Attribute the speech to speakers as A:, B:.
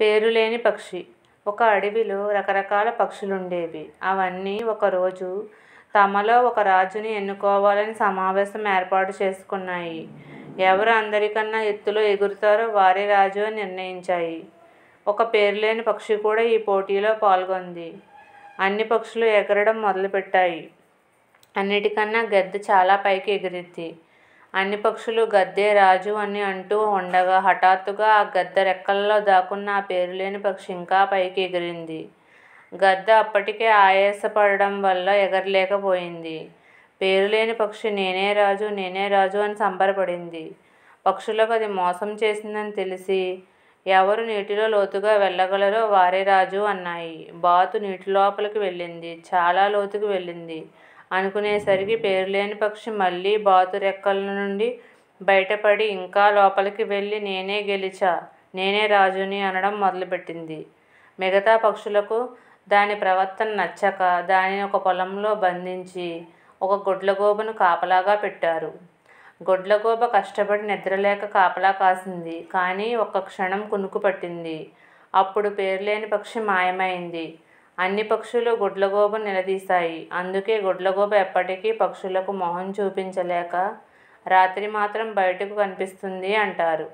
A: పేరులేని పక్షి ఒక అడవిలో రకరకాల పక్షులుండేవి అవన్నీ ఒకరోజు తమలో ఒక రాజుని ఎన్నుకోవాలని సమావేశం ఏర్పాటు చేసుకున్నాయి ఎవరు అందరికన్నా ఎత్తులో ఎగురుతారో వారే రాజు అని నిర్ణయించాయి ఒక పేరులేని పక్షి కూడా ఈ పోటీలో పాల్గొంది అన్ని పక్షులు ఎగరడం మొదలుపెట్టాయి అన్నిటికన్నా గద్దె చాలా పైకి ఎగిరిద్ది అన్ని పక్షులు గద్దే రాజు అని అంటూ ఉండగా హఠాత్తుగా ఆ గద్ద రెక్కలలో దాక్కున్న ఆ పేరులేని పక్షి ఇంకా పైకి ఎగిరింది గద్ద అప్పటికే ఆయాసపడడం వల్ల ఎగరలేకపోయింది పేరులేని పక్షి నేనే రాజు నేనే రాజు అని సంబరపడింది పక్షులకు అది మోసం చేసిందని తెలిసి ఎవరు నీటిలో లోతుగా వెళ్ళగలరో వారే రాజు అన్నాయి బాతు నీటి లోపలికి వెళ్ళింది చాలా లోతుకు వెళ్ళింది అనుకునేసరికి పేరులేని పక్షి మళ్ళీ బాతురెక్కల నుండి బయటపడి ఇంకా లోపలికి వెళ్ళి నేనే గెలిచా నేనే రాజుని అనడం మొదలుపెట్టింది మిగతా పక్షులకు దాని ప్రవర్తన నచ్చక దానిని ఒక పొలంలో బంధించి ఒక గొడ్లగోబను కాపలాగా పెట్టారు గొడ్లగోబ కష్టపడి నిద్రలేక కాపలా కాసింది కానీ ఒక క్షణం కునుకు పట్టింది అప్పుడు పేరులేని పక్షి మాయమైంది అన్ని పక్షులు గుడ్లగోబు నిలదీశాయి అందుకే గుడ్లగోబ ఎప్పటికీ పక్షులకు మొహం చూపించలేక రాత్రి మాత్రం బయటకు కనిపిస్తుంది అంటారు